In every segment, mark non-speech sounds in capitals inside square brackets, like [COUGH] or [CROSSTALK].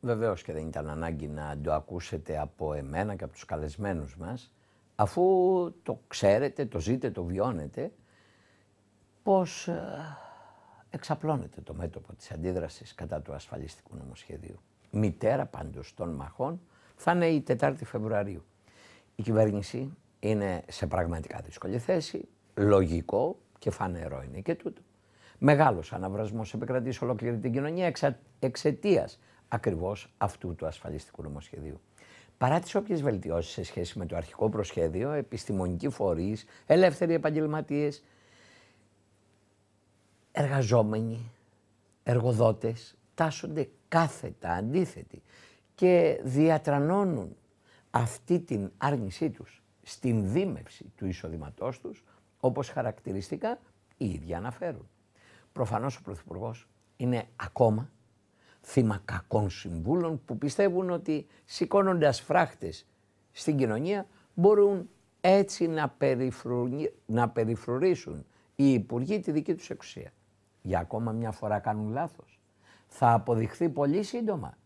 Βεβαίως και δεν ήταν ανάγκη να το ακούσετε από εμένα και από τους καλεσμένους μας, αφού το ξέρετε, το ζείτε, το βιώνετε, πώς ε, εξαπλώνεται το μέτωπο της αντίδρασης κατά του ασφαλιστικού νομοσχεδίου. Μητέρα πάντως των μαχών θα είναι η 4η Φεβρουαρίου. Η κυβέρνηση είναι σε πραγματικά δύσκολη θέση, λογικό και φανερό είναι και τούτο. Μεγάλος αναβρασμός επικρατεί σε ολόκληρη την κοινωνία εξαιτίας ακριβώς αυτού του ασφαλιστικού νομοσχεδίου. Παρά τις όποιες βελτιώσεις σε σχέση με το αρχικό προσχέδιο, επιστημονικοί φορείς, ελεύθεροι επαγγελματίες, εργαζόμενοι, εργοδότες τάσσονται κάθετα αντίθετοι και διατρανώνουν αυτή την άρνησή τους στην δίμευση του εισοδήματό τους, όπως χαρακτηριστικά οι ίδιοι αναφέρουν. Προφανώς ο Πρωθυπουργός είναι ακόμα θύμα κακών συμβούλων που πιστεύουν ότι σηκώνοντας φράχτες στην κοινωνία μπορούν έτσι να, περιφρου... να περιφρουρήσουν οι υπουργοί τη δική τους εξουσία. Για ακόμα μια φορά κάνουν λάθος. Θα αποδειχθεί πολύ σύντομα.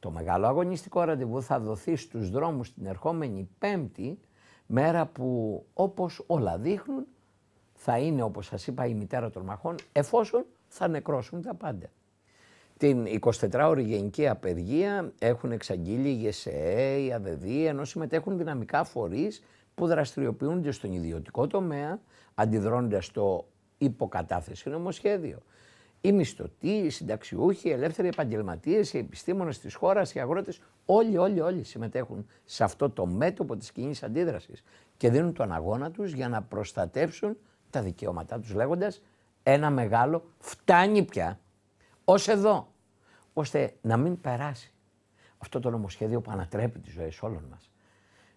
Το μεγάλο αγωνιστικό ραντεβού θα δοθεί στους δρόμους την ερχόμενη Πέμπτη, μέρα που όπως όλα δείχνουν θα είναι όπως σας είπα η μητέρα των μαχών εφόσον θα νεκρώσουν τα πάντα. Την 24ωρη γενική απεργία έχουν εξαγγείλει η ΓΕΣΕΕ, η ΑΔΔ, ενώ συμμετέχουν δυναμικά φορείς που δραστηριοποιούνται στον ιδιωτικό τομέα, αντιδρώνοντας στο υποκατάθεση νομοσχέδιο. Οι μισθωτοί, οι συνταξιούχοι, οι ελεύθεροι επαγγελματίες, οι επιστήμονες της χώρας, οι αγρότες, όλοι, όλοι, όλοι συμμετέχουν σε αυτό το μέτωπο της κοινής αντίδρασης και δίνουν τον αγώνα τους για να προστατεύσουν τα δικαιώματά τους, λέγοντας ένα μεγάλο φτάνει πια. Ως εδώ ώστε να μην περάσει αυτό το νομοσχέδιο που ανατρέπει τις ζωές όλων μας.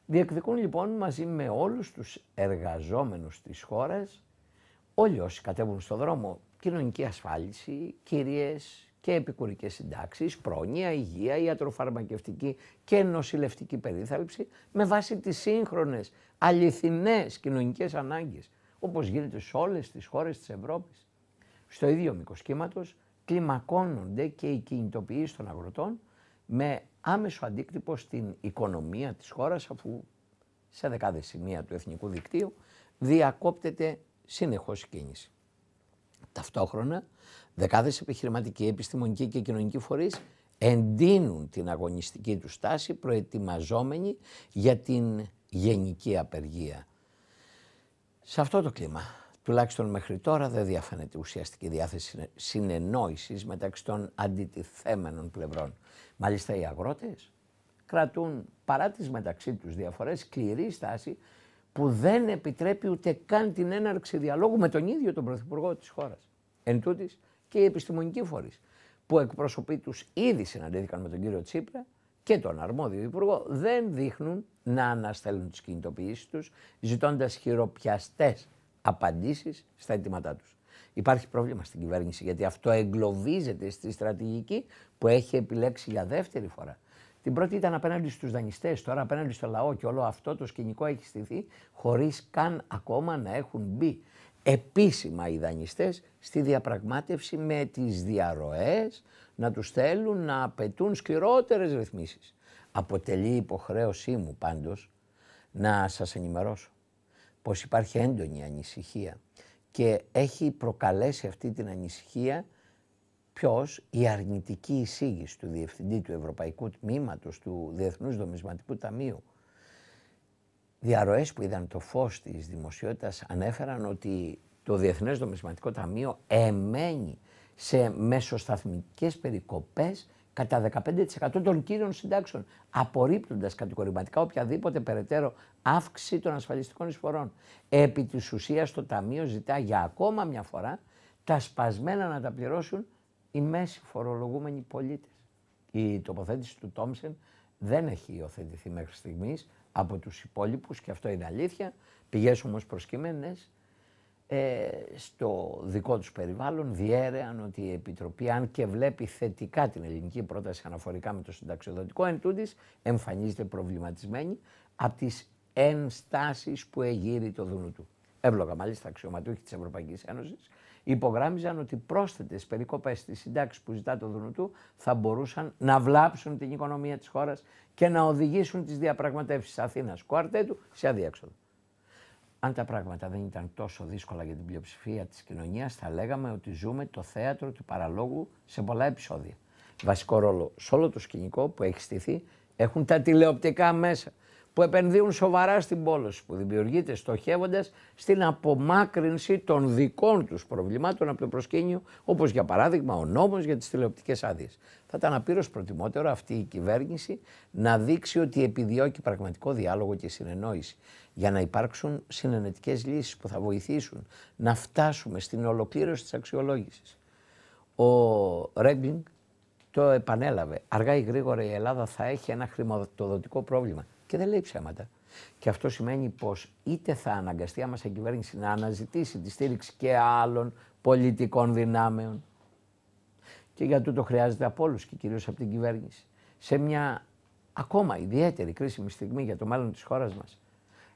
Διεκδικούν λοιπόν μαζί με όλους τους εργαζόμενους της χώρας, όλοι όσοι κατέβουν στον δρόμο, κοινωνική ασφάλιση, κυρίες και επικουρικές συντάξεις, πρόνοια, υγεία, ιατροφαρμακευτική και νοσηλευτική περίθαλψη, με βάση τις σύγχρονες, αληθινές κοινωνικές ανάγκες, όπως γίνεται σε όλες τις χώρες της Ευρώπης. Στο ίδιο μήκος κλιμακώνονται και οι κινητοποιήσεις των αγροτών με άμεσο αντίκτυπο στην οικονομία της χώρας αφού σε δεκάδες σημεία του εθνικού δικτύου διακόπτεται συνεχώς η κίνηση. Ταυτόχρονα δεκάδες επιχειρηματικοί, επιστημονικοί και κοινωνικοί φορείς εντείνουν την αγωνιστική τους στάση προετοιμαζόμενοι για την γενική απεργία. Σε αυτό το κλίμα τουλάχιστον μέχρι τώρα δεν διαφαίνεται ουσιαστική διάθεση συνεννόησης μεταξύ των αντιτιθέμενων πλευρών. Μάλιστα οι αγρότες κρατούν παρά τις μεταξύ τους διαφορές σκληρή στάση που δεν επιτρέπει ούτε καν την έναρξη διαλόγου με τον ίδιο τον Πρωθυπουργό της χώρας. Εν τούτης και οι επιστημονικοί φορείς που εκπροσωπεί τους ήδη συναντήθηκαν με τον κύριο Τσίπρα και τον αρμόδιο υπουργό δεν δείχνουν να αναστέλνουν τις κινητοποιήσεις τους ζητώντας χειροπιαστές απαντήσεις στα αιτήματά τους. Υπάρχει πρόβλημα στην κυβέρνηση γιατί αυτό εγκλωβίζεται στη στρατηγική που έχει επιλέξει για δεύτερη φορά. Την πρώτη ήταν απέναντι στους δανειστές, τώρα απέναντι στο λαό και όλο αυτό το σκηνικό έχει στηθεί χωρίς καν ακόμα να έχουν μπει επίσημα οι δανειστές στη διαπραγμάτευση με τις διαρροές να τους θέλουν να απαιτούν σκληρότερες ρυθμίσεις. Αποτελεί υποχρέωσή μου πάντως να σας ενημερώσω πως υπάρχει έντονη ανησυχία και έχει προκαλέσει αυτή την ανησυχία ποιος η αρνητική εισήγηση του Διευθυντή του Ευρωπαϊκού Τμήματος του Διεθνούς Δομισματικού Ταμείου. Διαρροές που είδαν το φως της δημοσιότητας ανέφεραν ότι το Διεθνές Δομισματικό Ταμείο εμένει σε μεσοσταθμικές περικοπές κατά 15% των κύριων συντάξεων, απορρίπτοντας κατηγορηματικά οποιαδήποτε περαιτέρω αύξηση των ασφαλιστικών εισφορών. Επί της ουσίας, το Ταμείο ζητά για ακόμα μια φορά τα σπασμένα να τα πληρώσουν οι μέση φορολογούμενοι πολίτες. Η τοποθέτηση του Τόμσεν δεν έχει υιοθετηθεί μέχρι στιγμής από τους υπόλοιπους και αυτό είναι αλήθεια. Πηγές όμως προσκυμένε ε, στο δικό τους περιβάλλον διέρεαν ότι η Επιτροπή, αν και βλέπει θετικά την ελληνική πρόταση αναφορικά με το συνταξιοδοτικό, εν τούτης, εμφανίζεται προβληματισμένη από τις ενστάσεις που εγείρει το δούνου του. Εύλογα μάλιστα αξιωματούχοι της Ευρωπαϊκής Ένωσης υπογράμμιζαν ότι πρόσθετες περικόπες στις συντάξεις που ζητά το Δουνουτού θα μπορούσαν να βλάψουν την οικονομία της χώρας και να οδηγήσουν τις διαπραγματεύσεις Αθήνας-Κουαρτέτου σε αδιέξοδο. Αν τα πράγματα δεν ήταν τόσο δύσκολα για την πλειοψηφία της κοινωνίας, θα λέγαμε ότι ζούμε το θέατρο του παραλόγου σε πολλά επεισόδια. Βασικό ρόλο σε όλο το σκηνικό που έχει στηθεί έχουν τα τηλεοπτικά μέσα που επενδύουν σοβαρά στην πόλωση που δημιουργείται στοχεύοντας στην απομάκρυνση των δικών τους προβλημάτων από το προσκήνιο όπως για παράδειγμα ο νόμος για τις τηλεοπτικές άδειες. Θα ήταν απείρως προτιμότερο αυτή η κυβέρνηση να δείξει ότι επιδιώκει πραγματικό διάλογο και συνεννόηση για να υπάρξουν συνενετικές λύσεις που θα βοηθήσουν να φτάσουμε στην ολοκλήρωση της αξιολόγησης. Ο Ρέγκλινγκ το επανέλαβε. Αργά ή γρήγορα η Ελλάδα θα έχει ένα χρηματοδοτικό πρόβλημα. Και δεν λέει ψέματα. Και αυτό σημαίνει πως είτε θα αναγκαστεί άμα η κυβέρνηση να αναζητήσει τη στήριξη και άλλων πολιτικών δυνάμεων και για τούτο χρειάζεται από όλους και κυρίως από την κυβέρνηση. Σε μια ακόμα ιδιαίτερη κρίσιμη στιγμή για το μέλλον της χώρας μας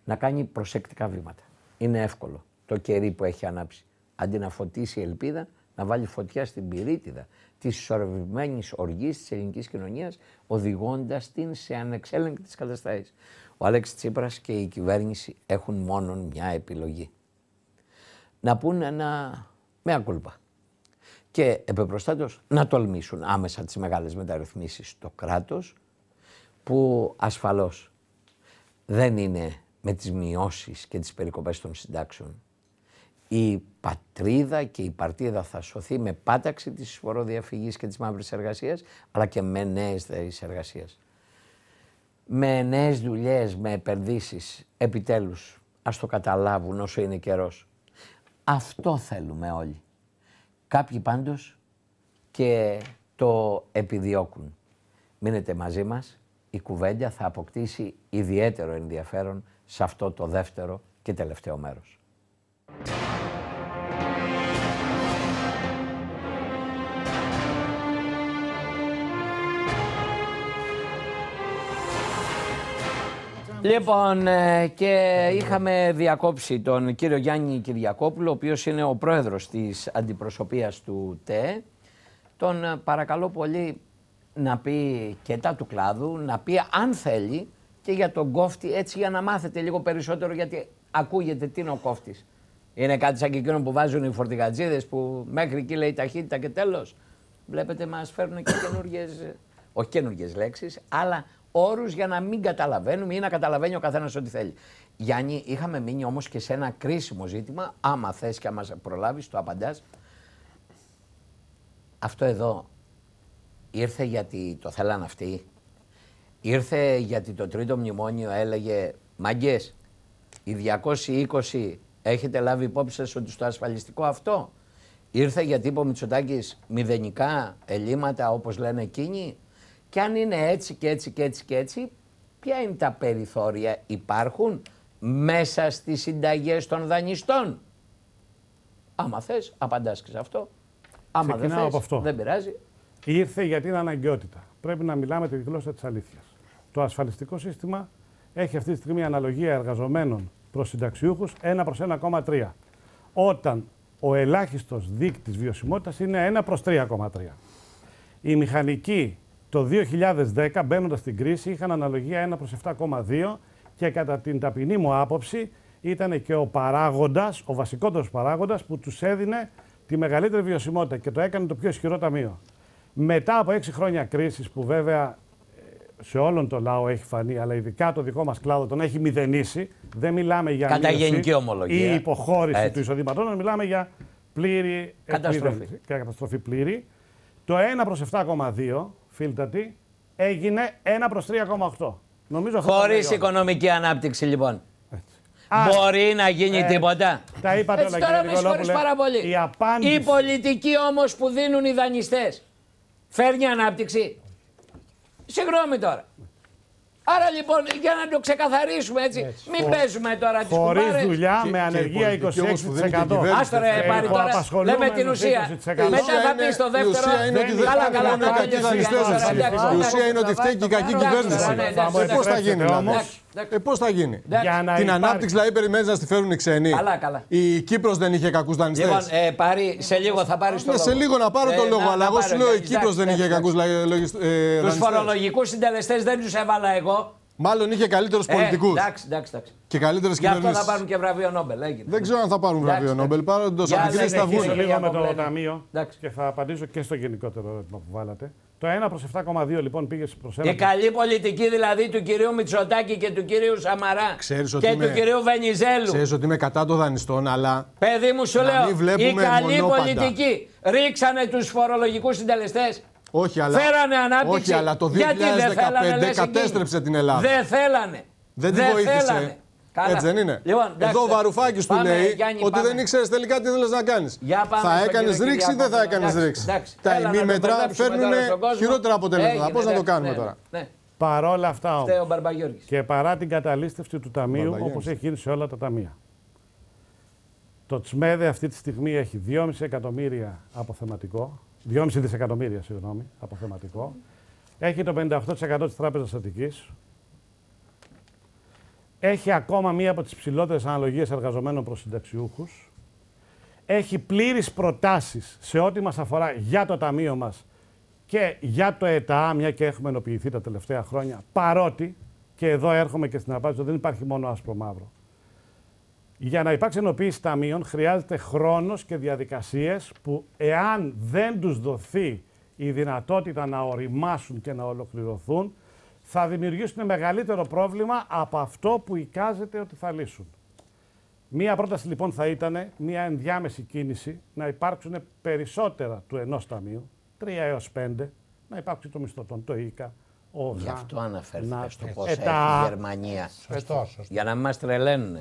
να κάνει προσεκτικά βήματα. Είναι εύκολο το κερί που έχει ανάψει. Αντί να φωτίσει η ελπίδα, να βάλει φωτιά στην πυρίτιδα της ισορρευμένη οργής της ελληνικής κοινωνίας, οδηγώντας την σε ανεξέλεγκτες καταστάσεις. Ο Αλέξη Τσίπρας και η κυβέρνηση έχουν μόνο μια επιλογή. Να πούνε ένα Μια κούλπα και επεπροστάτως να τολμήσουν άμεσα τις μεγάλες μεταρρυθμίσεις στο κράτος, που ασφαλώς δεν είναι με τις μειώσεις και τις περικοπές των συντάξεων. Η πατρίδα και η παρτίδα θα σωθεί με πάταξη της φοροδιαφυγής και της μαύρης εργασίας, αλλά και με νέες θέσεις εργασίας. Με νέες δουλειές με επενδύσεις επιτέλους, ας το καταλάβουν όσο είναι καιρός. Αυτό θέλουμε όλοι. Κάποιοι πάντως και το επιδιώκουν. Μείνετε μαζί μας, η κουβέντα θα αποκτήσει ιδιαίτερο ενδιαφέρον σε αυτό το δεύτερο και τελευταίο μέρος. Λοιπόν, ε, και είχαμε διακόψει τον κύριο Γιάννη Κυριακόπουλο, ο οποίος είναι ο πρόεδρος της αντιπροσωπείας του ΤΕ. Τον ε, παρακαλώ πολύ να πει και τα του κλάδου, να πει αν θέλει και για τον κόφτη, έτσι για να μάθετε λίγο περισσότερο, γιατί ακούγεται τι είναι ο κόφτης. Είναι κάτι σαν και εκείνο που βάζουν οι φορτηγατζίδες που μέχρι εκεί λέει ταχύτητα και τέλος. Βλέπετε μας φέρνουν και καινούργιες, ε, όχι καινούργιες λέξεις, αλλά όρους για να μην καταλαβαίνουμε ή να καταλαβαίνει ο καθένας ό,τι θέλει. Γιάννη, είχαμε μείνει όμως και σε ένα κρίσιμο ζήτημα. Άμα θες και άμα προλάβεις, το απαντάς. Αυτό εδώ ήρθε γιατί το θέλαν αυτοί. Ήρθε γιατί το τρίτο μνημόνιο έλεγε Μαγκέ, οι 220 έχετε λάβει υπόψη σας ότι στο ασφαλιστικό αυτό. Ήρθε γιατί είπε ο Μητσοτάκης μηδενικά ελλείμματα όπως λένε εκείνοι και αν είναι έτσι και έτσι και έτσι και έτσι, ποια είναι τα περιθώρια υπάρχουν μέσα στις συνταγές των δανειστών. Άμα θες, απαντάς και σε αυτό. Άμα δεν θες, δεν πειράζει. Ήρθε γιατί είναι αναγκαιότητα. Πρέπει να μιλάμε τη γλώσσα της αλήθειας. Το ασφαλιστικό σύστημα έχει αυτή τη στιγμή αναλογία εργαζομένων προς συνταξιούχους 1 προς 1,3. Όταν ο ελάχιστος δείκτης βιωσιμότητας είναι 1 προς 3,3. Η μηχανική το 2010, μπαίνοντας στην κρίση, είχαν αναλογία 1 προ 7,2 και κατά την ταπεινή μου άποψη ήταν και ο παράγοντας, ο βασικότερος παράγοντας, που τους έδινε τη μεγαλύτερη βιωσιμότητα και το έκανε το πιο ισχυρό ταμείο. Μετά από 6 χρόνια κρίσης που βέβαια ε, σε όλον τον λαό έχει φανεί, αλλά ειδικά το δικό μας κλάδο τον έχει μηδενίσει. Δεν μιλάμε για ή υποχώρηση του εισοδήματός μιλάμε για πλήρη καταστροφή. καταστροφή πλήρη. Το 1 προ 7,2 φίλτατη, έγινε 1 προ 3,8. Νομίζω Χωρίς οικονομική ανάπτυξη λοιπόν. Ας, Μπορεί να γίνει τίποτα. Τα είπατε Έτσι, όλα, τώρα με πάρα πολύ. Η, απάντηση... η πολιτική όμως που δίνουν οι δανειστές φέρνει ανάπτυξη. Συγγνώμη τώρα. Άρα λοιπόν για να το ξεκαθαρίσουμε έτσι, μην παίζουμε τώρα τις κουμπάρες. Χωρί δουλειά με ανεργία 26%. Άστο ρε πάρει τώρα, λέμε την ουσία. Μετά θα πει στο δεύτερο, καλά καλά. Η ουσία είναι ότι φταίει και η κακή κυβέρνηση. Πώ ναι, ναι, θα γίνει ναι, όμω. Ε, Πώς θα γίνει. Για να Την υπάρει. ανάπτυξη δηλαδή περιμένεις να τη φέρουν οι ξένοι. Καλά, καλά. Η Κύπρος δεν είχε κακούς δανειστές. Λοιπόν, ε, πάρει, σε λίγο θα πάρεις το ναι, λόγο. Σε λίγο να πάρω ε, το λόγο. Αλλά εγώ σου λέω ναι, η ναι, Κύπρος δεν είχε κακού ε, δανειστέ. Του φορολογικούς συντελεστές δεν τους έβαλα εγώ. Μάλλον είχε καλύτερους ε, πολιτικούς. Εντάξει, εντάξει, εντάξει. Και καλύτερες κυβερνήσει. Γι' αυτό θα πάρουν και βραβείο Νόμπελ. Έγινε. Δεν ξέρω αν θα πάρουν βραβείο Νόμπελ. Νόμπελ. το αν θα βγουν. λίγο με το ταμείο και θα απαντήσω και στο γενικότερο ερώτημα που βάλατε. Το 1 προ 7,2 λοιπόν πήγες προς 1. Η καλή πολιτική δηλαδή του κυρίου Μητσοτάκη και του κυρίου Σαμαρά Ξέρεις και είμαι... του κυρίου Βενιζέλου. Ξέρεις ότι είμαι κατά των δανειστών, αλλά... Παιδί μου σου λέω, η καλή πολιτική ρίξανε τους φορολογικούς συντελεστές. όχι, αλλά, Φέρανε ανάπτυξη. Όχι, αλλά το 2015 θέλανε, κατέστρεψε την Ελλάδα. Δεν θέλανε. Δεν τη βοήθησε. Θέλανε. Έτσι δεν είναι. Λοιπόν, Εδώ ο Βαρουφάκης του λέει ότι δεν ήξερες τελικά τι θέλεις να κάνεις. Θα έκανε ρήξη ή δεν θα έκανε ρήξη. Τα ημίμετρα φέρνουν χειρότερα αποτελέσματα. Πώς να το κάνουμε ναι, τώρα. Ναι. Παρόλα αυτά όμως. Και παρά την καταλήστευση του ταμείου όπως έχει γίνει σε όλα τα ταμεία. Το Τσμέδε αυτή τη στιγμή έχει 2,5 εκατομμύρια αποθεματικό. 2,5 δισεκατομμύρια, συγγνώμη, αποθεματικό. Έχει το 58% της Τράπεζας Αττικής, έχει ακόμα μία από τις ψηλότερες αναλογίες εργαζομένων προς συνταξιούχους. Έχει πλήρεις προτάσεις σε ό,τι μας αφορά για το ταμείο μας και για το ΕΤΑ, μια και έχουμε ενοποιηθεί τα τελευταία χρόνια, παρότι, και εδώ έρχομαι και στην απάντηση, δεν υπάρχει μόνο άσπρο μαύρο. Για να υπάρξει ενοποίηση ταμείων χρειάζεται χρόνος και διαδικασίες που εάν δεν τους δοθεί η δυνατότητα να οριμάσουν και να ολοκληρωθούν, θα δημιουργήσουν μεγαλύτερο πρόβλημα από αυτό που εικάζεται ότι θα λύσουν. Μία πρόταση λοιπόν θα ήταν μία ενδιάμεση κίνηση να υπάρξουν περισσότερα του ενός ταμείου, 3 έως πέντε, να υπάρξει το μισθωτόν, το ΙΚΑ, ο Γι' αυτό αναφέρθηκα να... στο πώ Γερμανία. Σωστό, Για να μας τρελαίνουν.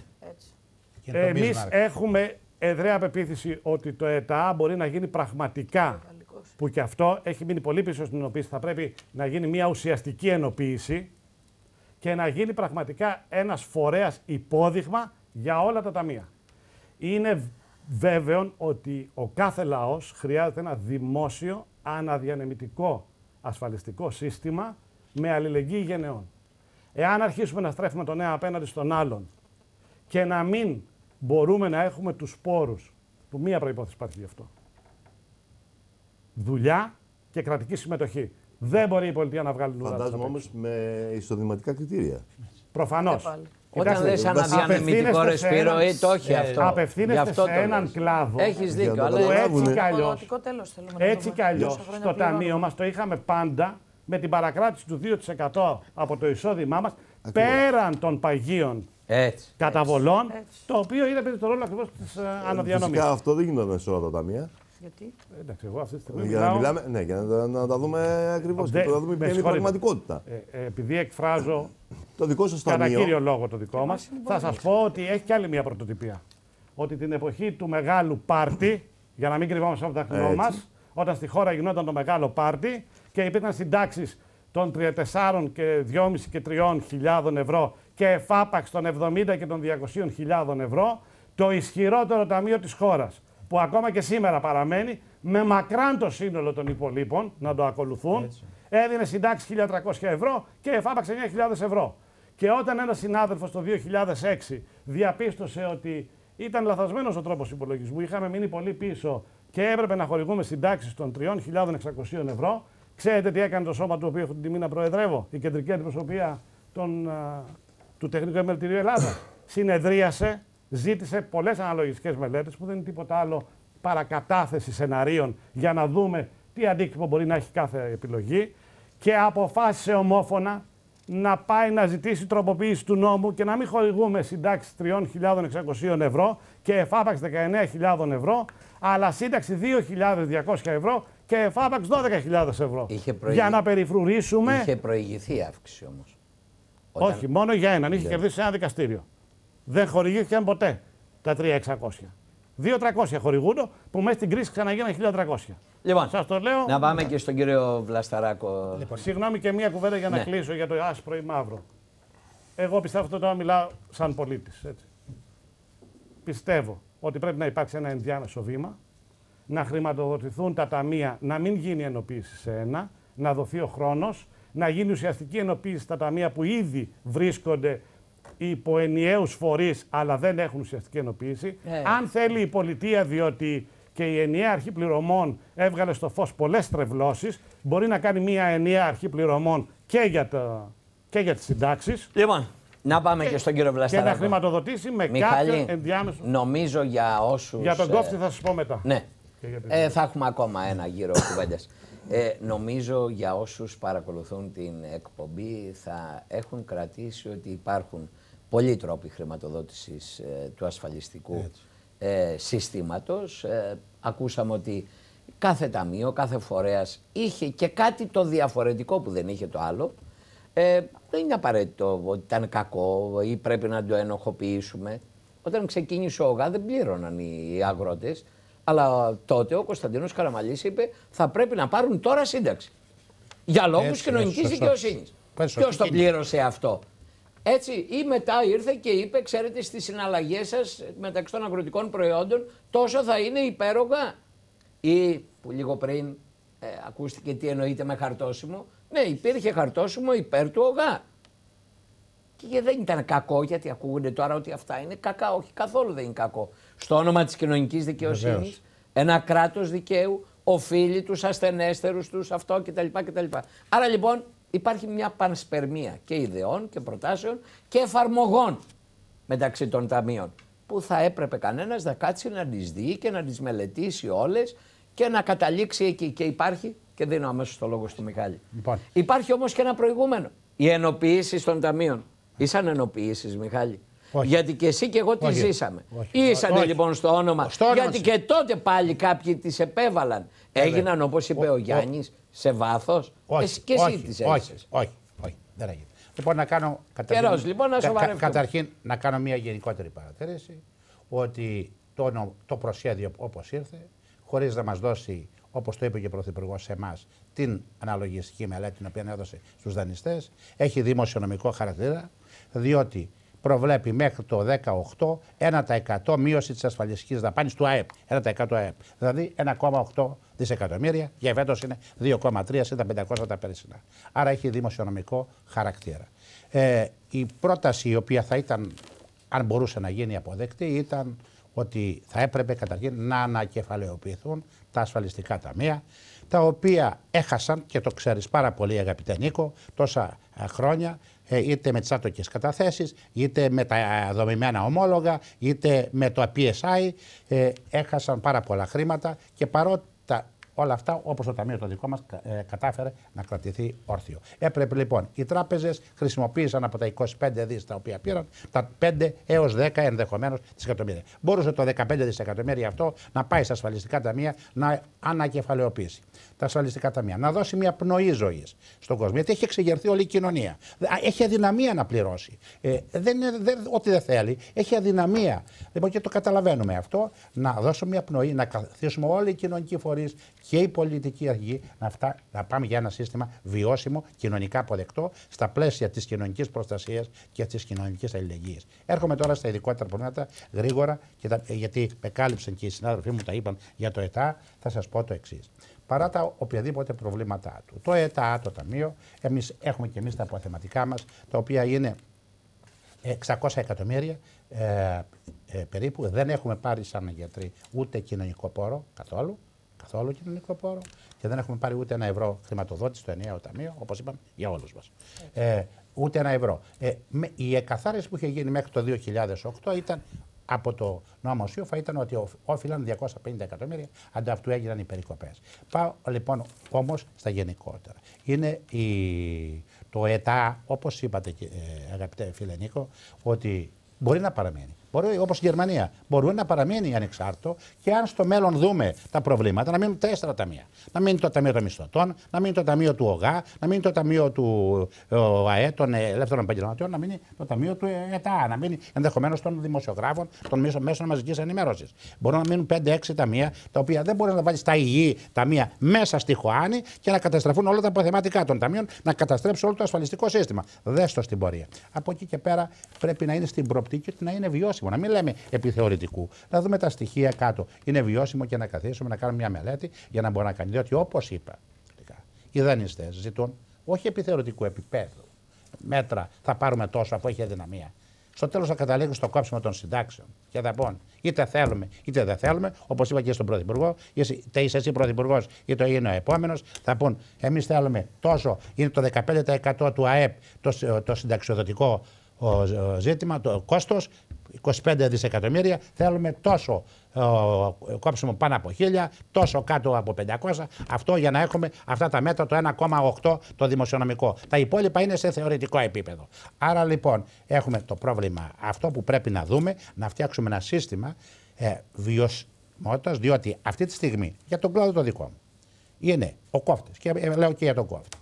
Εμεί έχουμε εδραία πεποίθηση ότι το ΕΤΑ μπορεί να γίνει πραγματικά που και αυτό έχει μείνει πολύ πίσω στην ενοποίηση. Θα πρέπει να γίνει μια ουσιαστική ενοποίηση και να γίνει πραγματικά ένας φορέας υπόδειγμα για όλα τα ταμεία. Είναι βέβαιο ότι ο κάθε λαός χρειάζεται ένα δημόσιο αναδιανεμητικό ασφαλιστικό σύστημα με αλληλεγγύη γενεών. Εάν αρχίσουμε να στρέφουμε τον ένα απέναντι στον άλλον και να μην μπορούμε να έχουμε τους σπόρους που μία προϋπόθεση υπάρχει γι' αυτό δουλειά και κρατική συμμετοχή. Δεν μπορεί η πολιτεία να βγάλει νούμερα. Φαντάζομαι όμω με ισοδηματικά κριτήρια. Προφανώς. Ε, Όταν λες δηλαδή, αναδιανεμητικό ρε Σπύρο, ή ε, το ε, αυτό. Απευθύνεται σε έναν κλάδο. Έχεις δίκιο. Αλλά έτσι κι αλλιώς. Έτσι κι αλλιώς στο ταμείο μας το είχαμε πάντα με την παρακράτηση του 2% από το εισόδημά μας πέραν των παγίων καταβολών, το οποίο είναι το ρόλο ακριβώς της αναδιανομή. Φυσικά αυτό δεν γίνεται σε όλα τα ταμεία. Γιατί. Ε, εντάξει, εγώ αυτή τη στιγμή. Για ναι, για να, να τα δούμε ακριβώς. Να δούμε ποια είναι η πραγματικότητα. Ε, ε, επειδή εκφράζω. [CLEARS THROAT] το δικό σας Κατά κύριο λόγο το δικό ε, μας, θα σα πω ότι έχει κι άλλη μια πρωτοτυπία. Ότι την εποχή του μεγάλου πάρτι, για να μην κρυβόμαστε από τα χρόνια μας, όταν στη χώρα γινόταν το μεγάλο πάρτι και υπήρχαν συντάξεις των 34 και 2,5 και 3 χιλιάδων ευρώ και εφάπαξ των 70 και των 200.000 χιλιάδων ευρώ, το ισχυρότερο ταμείο της χώρας που ακόμα και σήμερα παραμένει, με μακράν το σύνολο των υπολείπων να το ακολουθούν, έδινε συντάξεις 1.300 ευρώ και εφάπαξε 9.000 ευρώ. Και όταν ένας συνάδελφος το 2006 διαπίστωσε ότι ήταν λαθασμένος ο τρόπος υπολογισμού, είχαμε μείνει πολύ πίσω και έπρεπε να χορηγούμε συντάξεις των 3.600 ευρώ, ξέρετε τι έκανε το σώμα του οποίου έχω την τιμή να προεδρεύω, η κεντρική αντιπροσωπεία του Τεχνικού Εμελτηρίου Ελλάδας. Συνεδρίασε ζήτησε πολλές αναλογιστικές μελέτες που δεν είναι τίποτα άλλο παρακατάθεση σεναρίων για να δούμε τι αντίκτυπο μπορεί να έχει κάθε επιλογή και αποφάσισε ομόφωνα να πάει να ζητήσει τροποποίηση του νόμου και να μην χορηγούμε συντάξεις 3.600 ευρώ και εφάπαξ 19.000 ευρώ, αλλά σύνταξη 2.200 ευρώ και εφάπαξ 12.000 ευρώ. Για να περιφρουρήσουμε. Είχε προηγηθεί αύξηση όμως. Όχι, μόνο για έναν. Είχε κερδίσει ένα δικαστήριο δεν χορηγήθηκαν ποτέ τα 3.600. 2.300 χορηγούνται που μέσα στην κρίση ξαναγίνανε 1.300. Λοιπόν, Σας το λέω. Να πάμε και στον κύριο Βλασταράκο. Λοιπόν. Συγγνώμη και μία κουβέντα για να ναι. κλείσω για το άσπρο ή μαύρο. Εγώ πιστεύω ότι τώρα μιλάω σαν πολίτης. Πιστεύω ότι πρέπει να υπάρξει ένα ενδιάμεσο βήμα, να χρηματοδοτηθούν τα ταμεία, να μην γίνει ενοποίηση σε ένα, να δοθεί ο χρόνος, να γίνει ουσιαστική ενοποίηση στα ταμεία που ήδη βρίσκονται υπό ενιαίους φορείς, αλλά δεν έχουν ουσιαστική ενοποίηση. Ε. Αν θέλει η πολιτεία, διότι και η ενιαία αρχή πληρωμών έβγαλε στο φως πολλές τρευλώσεις, μπορεί να κάνει μια ενιαία αρχή πληρωμών και για, το, και για τις συντάξεις. Λοιπόν, να πάμε και, και στον κύριο Βλαστάκη. Και να χρηματοδοτήσει με Μιχάλη, κάποιον ενδιάμεσο. Νομίζω για όσους. Για τον ε, κόφτη θα σας πω μετά. Ναι. Ε, θα έχουμε ακόμα ένα γύρο κουβέντες. Ε, νομίζω για όσους παρακολουθούν την εκπομπή θα έχουν κρατήσει ότι υπάρχουν πολλοί τρόποι χρηματοδότησης ε, του ασφαλιστικού ε, συστήματος. Ε, ακούσαμε ότι κάθε ταμείο, κάθε φορέας είχε και κάτι το διαφορετικό που δεν είχε το άλλο. Ε, δεν είναι απαραίτητο ότι ήταν κακό ή πρέπει να το ενοχοποιήσουμε. Όταν ξεκίνησε ο ΟΓΑ δεν πλήρωναν οι αγρότες, αλλά τότε ο Κωνσταντίνος Καραμαλής είπε θα πρέπει να πάρουν τώρα σύνταξη. Για λόγους κοινωνικής δικαιοσύνη. Ποιο το πλήρωσε αυτό. Έτσι, ή μετά ήρθε και είπε, ξέρετε, στις συναλλαγές σας μεταξύ των αγροτικών προϊόντων τόσο θα είναι υπέρογα. Ή, που λίγο πριν ε, ακούστηκε τι εννοείται με χαρτόσημο, ναι, υπήρχε χαρτόσημο υπέρ του ογά. Και δεν ήταν κακό, γιατί ακούγονται τώρα ότι αυτά είναι κακά. Όχι, καθόλου δεν είναι κακό. Στο όνομα της κοινωνικής δικαιοσύνης, ένα κράτος δικαίου οφείλει τους, ασθενέστερους τους αυτό κτλ. Άρα λοιπόν υπάρχει μια πανσπερμία και ιδεών και προτάσεων και εφαρμογών μεταξύ των ταμείων που θα έπρεπε κανένας να κάτσει να τις δει και να τις μελετήσει όλες και να καταλήξει εκεί και υπάρχει και δίνω αμέσως το λόγο στο Μιχάλη. Λοιπόν. Υπάρχει όμως και ένα προηγούμενο. Οι ενοποιήσεις των ταμείων. Ήσαν ενοποιήσεις, Μιχάλη. Όχι. Γιατί και εσύ και εγώ τις ζήσαμε. Ήσαν λοιπόν στο όνομα. Στο όνομα. Γιατί και τότε πάλι κάποιοι τις επέβαλαν. Έγιναν όπως είπε ο, ο Γιάννης σε βάθος. και εσύ όχι, όχι, όχι, δεν έγινε. Λοιπόν, να κάνω καταρχήν, λοιπόν, να κάνω μια γενικότερη παρατήρηση ότι το, το προσχέδιο όπως ήρθε, χωρίς να μας δώσει, όπως το είπε και ο Πρωθυπουργός σε εμάς, την αναλογιστική μελέτη την οποία έδωσε στους δανειστές, έχει δημοσιονομικό χαρακτήρα, διότι προβλέπει μέχρι το 18 1% μείωση της ασφαλιστικής δαπάνης του ΑΕΠ. 1% ΑΕΠ. Δηλαδή 1,8 δισεκατομμύρια. Για φέτος είναι 2,3 σε 500 τα πέρσινα. Άρα έχει δημοσιονομικό χαρακτήρα. Ε, η πρόταση η οποία θα ήταν, αν μπορούσε να γίνει αποδεκτή, ήταν ότι θα έπρεπε καταρχήν να ανακεφαλαιοποιηθούν τα ασφαλιστικά ταμεία, τα οποία έχασαν, και το ξέρεις πάρα πολύ αγαπητέ Νίκο, τόσα ε, χρόνια ε, είτε με τις άτοκες καταθέσεις, είτε με τα ε, δομημένα ομόλογα, είτε με το PSI. Ε, έχασαν πάρα πολλά χρήματα και παρότι Όλα αυτά, όπως το Ταμείο το δικό μας, ε, κατάφερε να κρατηθεί όρθιο. Έπρεπε λοιπόν οι τράπεζες χρησιμοποίησαν από τα 25 δις τα οποία πήραν τα 5 έω 10 ενδεχομένως δισεκατομμύρια. Μπορούσε το 15 δισεκατομμύρια αυτό να πάει στα ασφαλιστικά ταμεία να ανακεφαλαιοποιήσει τα ασφαλιστικά ταμεία, να δώσει μια πνοή ζωής στον κόσμο. Γιατί έχει εξεγερθεί όλη η κοινωνία. Έχει αδυναμία να πληρώσει. Ε, δεν δεν, ό,τι δεν θέλει. Έχει αδυναμία. Λοιπόν, και το καταλαβαίνουμε αυτό. Να δώσουμε μια πνοή, να καθίσουμε όλοι οι κοινωνικοί φορείς και η πολιτική αρχή να, φτά, να πάμε για ένα σύστημα βιώσιμο, κοινωνικά αποδεκτό, στα πλαίσια της κοινωνικής προστασίας και της κοινωνικής αλληλεγγύης. Έρχομαι τώρα στα ειδικότερα προβλήματα γρήγορα, γιατί με κάλυψαν και οι συνάδελφοί μου τα είπαν για το ΕΤΑ. Θα σας πω το εξής. Παρά τα οποιαδήποτε προβλήματά του, το ΕΤΑ, το Ταμείο, εμείς έχουμε και εμείς τα αποθεματικά μας, τα οποία είναι 600 εκατομμύρια ε, ε, περίπου. Δεν έχουμε πάρει σαν γιατροί ούτε κοινωνικό πόρο καθόλου καθόλου κοινωνικό πόρο και δεν έχουμε πάρει ούτε ένα ευρώ χρηματοδότηση στο ενιαίο ταμείο, όπως είπαμε, για όλους μας. Ε, ούτε ένα ευρώ. Ε, η εκαθάριση που είχε γίνει μέχρι το 2008 ήταν από το νόμο Σιούφα ήταν ότι όφυλαν 250 εκατομμύρια, ανταυτού έγιναν οι περικοπές. Πάω λοιπόν όμως στα γενικότερα. Είναι το ΕΤΑ, όπως είπατε, ε, αγαπητέ φίλε Νίκο, ότι μπορεί να παραμείνει. Μπορεί, όπως η Γερμανία, μπορούν να παραμείνει ανεξάρτητο και αν στο μέλλον δούμε τα προβλήματα, να μείνουν τέσσερα ταμεία. Να μείνει το Ταμείο των Μισθωτών, να μείνει το Ταμείο του ΟΓΑ, να μείνει το Ταμείο του ε, ΑΕ, των Ελεύθερων Επαγγελματιών, να μείνει το Ταμείο του ΕΤΑ, να μείνει ενδεχομένως των δημοσιογράφων, των μέσων μαζικής ενημέρωσης. Μπορούν να μείνουν 5-6 ταμεία, τα οποία δεν μπορεί να βάλει τα υγιή ταμεία μέσα στη Χωάνη και να καταστραφούν όλα τα αποθεματικά των ταμείων, να καταστρέψει όλο το ασφαλιστικό σύστημα. Δέστο στην πορεία. Από εκεί και πέρα πρέπει να είναι στην προοπτική ότι να είναι βιώσιμο βιώσιμο. Να μην λέμε επιθεωρητικού. Να δούμε τα στοιχεία κάτω. Είναι βιώσιμο και να καθίσουμε να κάνουμε μια μελέτη για να μπορεί να κάνει. Διότι όπως είπα, οι δανειστές ζητούν όχι επιθεωρητικού επίπεδου. Μέτρα θα πάρουμε τόσο από έχει αδυναμία. Στο τέλος θα καταλήγουν στο κόψιμο των συντάξεων και θα πω Είτε θέλουμε είτε δεν θέλουμε, όπως είπα και στον Πρωθυπουργό, είτε είσαι εσύ Πρωθυπουργός, είτε είναι ο επόμενος, θα πούν εμείς θέλουμε τόσο, είναι το 15% του ΑΕΠ το, το συνταξιοδοτικό ο, ζήτημα, το κόστος, 25 δισεκατομμύρια, θέλουμε τόσο ε, κόψιμο πάνω από 1000, τόσο κάτω από 500. Αυτό για να έχουμε αυτά τα μέτρα το 1,8 το δημοσιονομικό. Τα υπόλοιπα είναι σε θεωρητικό επίπεδο. Άρα λοιπόν έχουμε το πρόβλημα αυτό που πρέπει να δούμε, να φτιάξουμε ένα σύστημα ε, βιωσιμότητας, διότι αυτή τη στιγμή για τον κλάδο το δικό μου είναι ο κόφτης και ε, λέω και για τον κόφτη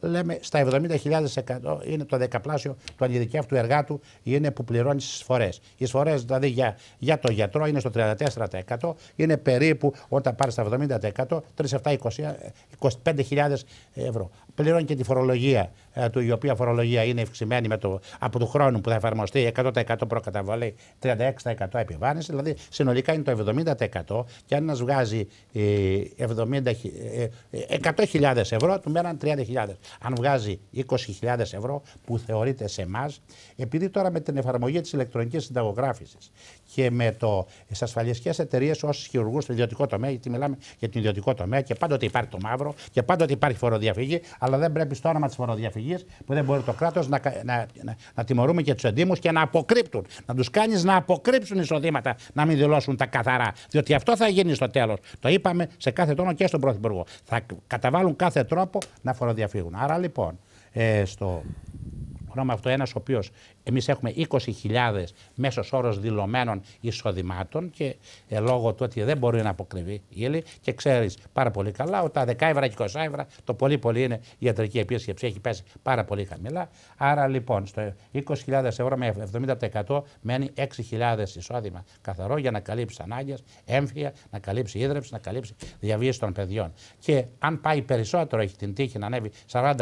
λέμε στα 70.000% είναι το δεκαπλάσιο του αντιδικεύτου εργάτου είναι που πληρώνεις στι φορέ. Οι φορέ, δηλαδή για, για το γιατρό είναι στο 34%, είναι περίπου όταν πάρεις στα 70% 25.000 ευρώ. Πληρώνει και τη φορολογία ε, του, η οποία φορολογία είναι ευξημένη με το, από του χρόνου που θα εφαρμοστεί 100% προκαταβολή, 36% επιβάρυνση, δηλαδή συνολικά είναι το 70% και αν ένας βγάζει 100.000 ε, ε, ευρώ, του μέναν 30.000 αν βγάζει 20.000 ευρώ που θεωρείται σε εμάς, επειδή τώρα με την εφαρμογή της ηλεκτρονικής συνταγογράφησης και με το ασφαλιστικές εταιρείες ως χειρουργούς στο ιδιωτικό τομέα, γιατί μιλάμε για την ιδιωτικό τομέα και πάντοτε υπάρχει το μαύρο και πάντοτε υπάρχει φοροδιαφυγή, αλλά δεν πρέπει στο όνομα της φοροδιαφυγής που δεν μπορεί το κράτος να, να, να, να, τιμωρούμε και τους εντύμους και να αποκρύπτουν. Να τους κάνεις να αποκρύψουν εισοδήματα, να μην δηλώσουν τα καθαρά. Διότι αυτό θα γίνει στο τέλος. Το είπαμε σε κάθε τόνο και στον Πρωθυπουργό. Θα καταβάλουν κάθε τρόπο να φοροδιαφύγουν. Άρα λοιπόν, ε, στο πρόγραμμα αυτό ένας ο οποίος εμείς έχουμε 20.000 μέσος όρος δηλωμένων εισοδημάτων και ε, λόγω του ότι δεν μπορεί να αποκριβεί ύλη και ξέρεις πάρα πολύ καλά ότι τα 10 ευρώ και 20 ευρώ το πολύ πολύ είναι η ιατρική επίσκεψη, έχει πέσει πάρα πολύ χαμηλά. Άρα λοιπόν στο 20.000 ευρώ με 70% μένει 6.000 εισόδημα καθαρό για να καλύψει ανάγκες, έμφυα, να καλύψει ίδρυψη, να καλύψει διαβίωση των παιδιών. Και αν πάει περισσότερο, έχει την τύχη να ανέβει 40-50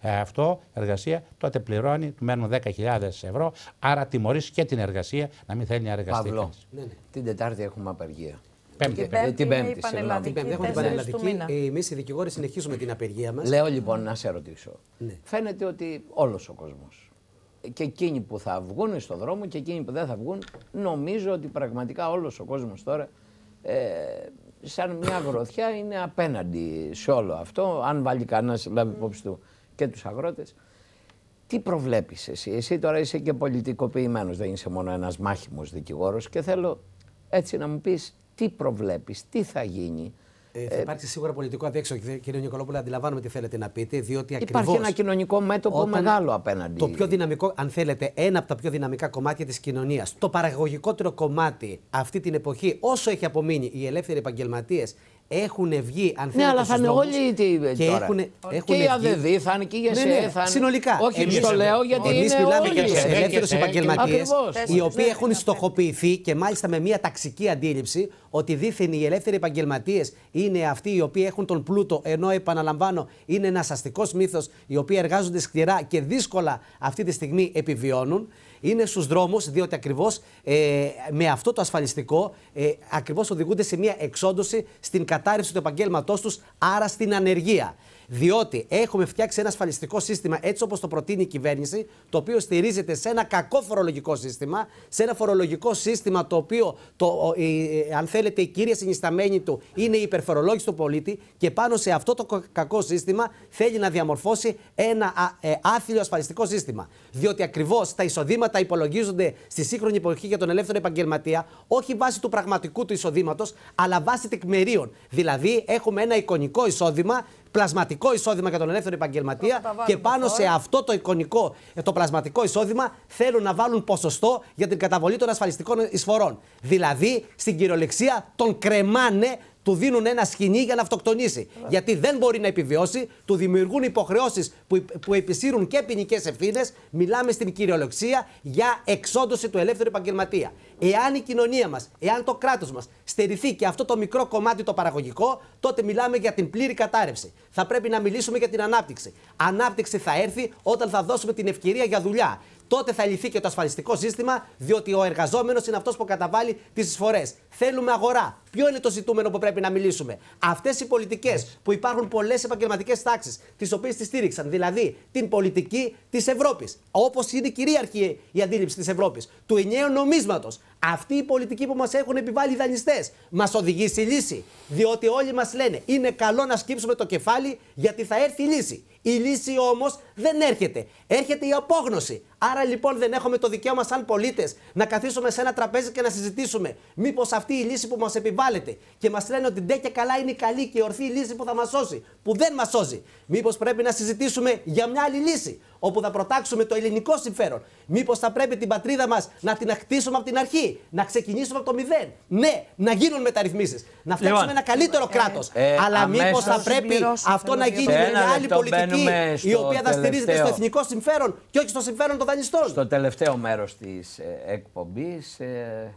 ε, αυτό εργασία, τότε πληρώνει, του μένουν 10.000 ευρώ. Άρα τιμωρείς και την εργασία να μην θέλει να εργαστεί. Παύλο, ναι, ναι. την Τετάρτη έχουμε απεργία. Πέμπτη. πέμπτη την Πέμπτη, Την Πέμπτη έχουμε την Πανελλαδική. Ε, Εμείς οι δικηγόροι συνεχίζουμε την απεργία μας. Λέω λοιπόν να σε ρωτήσω. Ναι. Φαίνεται ότι όλος ο κόσμος και εκείνοι που θα βγουν στον δρόμο και εκείνοι που δεν θα βγουν, νομίζω ότι πραγματικά όλος ο κόσμος τώρα ε, σαν μια γροθιά είναι απέναντι σε όλο αυτό. Αν βάλει κανένας, λάβει υπόψη του και τους αγρότες τι προβλέπεις εσύ. Εσύ τώρα είσαι και πολιτικοποιημένος, δεν είσαι μόνο ένας μάχημος δικηγόρος και θέλω έτσι να μου πεις τι προβλέπεις, τι θα γίνει. Ε, θα ε, υπάρξει σίγουρα πολιτικό αντίέξοδο, κύριε Νικολόπουλο. Αντιλαμβάνομαι τι θέλετε να πείτε. Διότι υπάρχει ένα κοινωνικό μέτωπο μεγάλο απέναντι. Το πιο δυναμικό, αν θέλετε, ένα από τα πιο δυναμικά κομμάτια της κοινωνίας. Το παραγωγικότερο κομμάτι αυτή την εποχή, όσο έχει απομείνει οι ελεύθεροι επαγγελματίες, έχουν βγει, αν ναι, θέλετε. Ναι, αλλά θα είναι όλοι τι και Έχουν, έχουν και οι ΑΔΔ, θα είναι και οι ναι, ΕΣΕ. Ναι, θα είναι... Συνολικά. Όχι, εμείς το λέω γιατί εμείς είναι μιλάμε για τους ελεύθερους επαγγελματίε, οι οποίοι έχουν στοχοποιηθεί και μάλιστα με μια ταξική αντίληψη ότι δήθεν οι ελεύθεροι επαγγελματίες είναι αυτοί οι οποίοι έχουν τον πλούτο, ενώ επαναλαμβάνω είναι ένα αστικός μύθος, οι οποίοι εργάζονται σκληρά και δύσκολα αυτή τη στιγμή επιβιώνουν είναι στους δρόμους, διότι ακριβώς ε, με αυτό το ασφαλιστικό ε, ακριβώς οδηγούνται σε μια εξόντωση στην κατάρρευση του επαγγέλματός τους, άρα στην ανεργία. Διότι έχουμε φτιάξει ένα ασφαλιστικό σύστημα έτσι όπως το προτείνει η κυβέρνηση, το οποίο στηρίζεται σε ένα κακό φορολογικό σύστημα, σε ένα φορολογικό σύστημα το οποίο, το, ε, αν θέλετε, η κύρια συνισταμένη του είναι η υπερφορολόγηση του πολίτη και πάνω σε αυτό το κακό σύστημα θέλει να διαμορφώσει ένα ε, άθλιο ασφαλιστικό σύστημα. Διότι ακριβώς τα εισοδήματα υπολογίζονται στη σύγχρονη εποχή για τον ελεύθερο επαγγελματία, όχι βάσει του πραγματικού του εισοδήματος, αλλά βάσει τεκμηρίων. Δηλαδή, έχουμε ένα εικονικό εισόδημα πλασματικό εισόδημα για τον ελεύθερο επαγγελματία και πάνω σε ε. αυτό το εικονικό, ε, το πλασματικό εισόδημα θέλουν να βάλουν ποσοστό για την καταβολή των ασφαλιστικών εισφορών. Δηλαδή στην κυριολεξία τον κρεμάνε του δίνουν ένα σκηνή για να αυτοκτονήσει. Γιατί δεν μπορεί να επιβιώσει, του δημιουργούν υποχρεώσεις που, που επισύρουν και ποινικές ευθύνες. Μιλάμε στην κυριολεξία για εξόντωση του ελεύθερου επαγγελματία. Εάν η κοινωνία μας, εάν το κράτος μας στερηθεί και αυτό το μικρό κομμάτι το παραγωγικό, τότε μιλάμε για την πλήρη κατάρρευση. Θα πρέπει να μιλήσουμε για την ανάπτυξη. Ανάπτυξη θα έρθει όταν θα δώσουμε την ευκαιρία για δουλειά τότε θα λυθεί και το ασφαλιστικό σύστημα, διότι ο εργαζόμενος είναι αυτός που καταβάλει τις εισφορές. Θέλουμε αγορά. Ποιο είναι το ζητούμενο που πρέπει να μιλήσουμε. Αυτές οι πολιτικές που υπάρχουν πολλές επαγγελματικές τάξεις, τις οποίες τις στήριξαν, δηλαδή την πολιτική της Ευρώπης. Όπως είναι κυρίαρχη η αντίληψη της Ευρώπης, του ενιαίου νομίσματος. Αυτή η πολιτική που μας έχουν επιβάλει οι δανειστές μας οδηγεί στη λύση. Διότι όλοι μας λένε είναι καλό να σκύψουμε το κεφάλι γιατί θα έρθει η λύση. Η λύση όμως δεν έρχεται. Έρχεται η απόγνωση. Άρα λοιπόν δεν έχουμε το δικαίωμα σαν πολίτες να καθίσουμε σε ένα τραπέζι και να συζητήσουμε μήπως αυτή η λύση που μας επιβάλλεται και μας λένε ότι ντε και καλά είναι η καλή και η ορθή λύση που θα μας σώσει, που δεν μας σώζει. Μήπως πρέπει να συζητήσουμε για μια άλλη λύση όπου θα προτάξουμε το ελληνικό συμφέρον. Μήπως θα πρέπει την πατρίδα μας να την χτίσουμε από την αρχή, να ξεκινήσουμε από το μηδέν. Ναι, να γίνουν μεταρρυθμίσεις, να φτιάξουμε λοιπόν, ένα καλύτερο ε, κράτος. Ε, αλλά μήπως θα πρέπει αυτό να γίνει με μια άλλη πολιτική η οποία θα στηρίζεται στο εθνικό συμφέρον και όχι στο συμφέρον στο τελευταίο μέρος της ε, εκπομπής ε,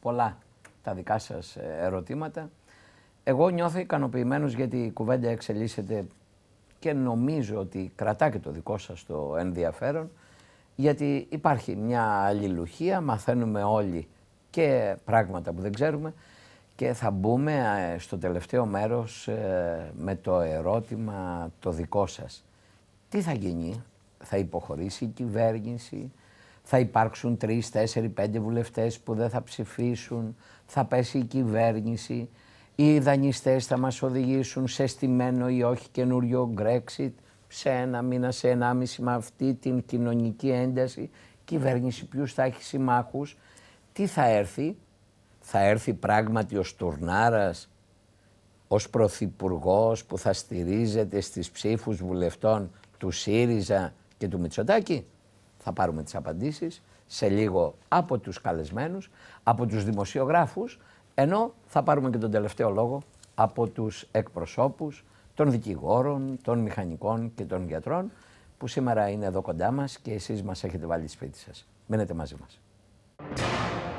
πολλά τα δικά σας ε, ερωτήματα. Εγώ νιώθω ικανοποιημένος γιατί η κουβέντα εξελίσσεται και νομίζω ότι κρατά και το δικό σας το ενδιαφέρον γιατί υπάρχει μια αλληλουχία, μαθαίνουμε όλοι και πράγματα που δεν ξέρουμε και θα μπούμε στο τελευταίο μέρος με το ερώτημα το δικό σας. Τι θα γίνει θα υποχωρήσει η κυβέρνηση, θα υπάρξουν τρεις, τέσσερι, πέντε βουλευτές που δεν θα ψηφίσουν, θα πέσει η κυβέρνηση, οι δανειστές θα μας οδηγήσουν σε στημένο ή όχι καινούριο Brexit, σε ένα μήνα, σε ενάμιση με αυτή την κοινωνική ένταση, κυβέρνηση ποιους θα έχει συμμάχους, τι θα έρθει, θα έρθει πράγματι ο Στουρνάρας ως πρωθυπουργός που θα στηρίζεται στις ψήφους βουλευτών του ΣΥΡΙΖΑ και του Μητσοτάκη. Θα πάρουμε τις απαντήσεις σε λίγο από τους καλεσμένους, από τους δημοσιογράφους, ενώ θα πάρουμε και τον τελευταίο λόγο από τους εκπροσώπους των δικηγόρων, των μηχανικών και των γιατρών που σήμερα είναι εδώ κοντά μας και εσείς μας έχετε βάλει σπίτι σας. Μείνετε μαζί μας.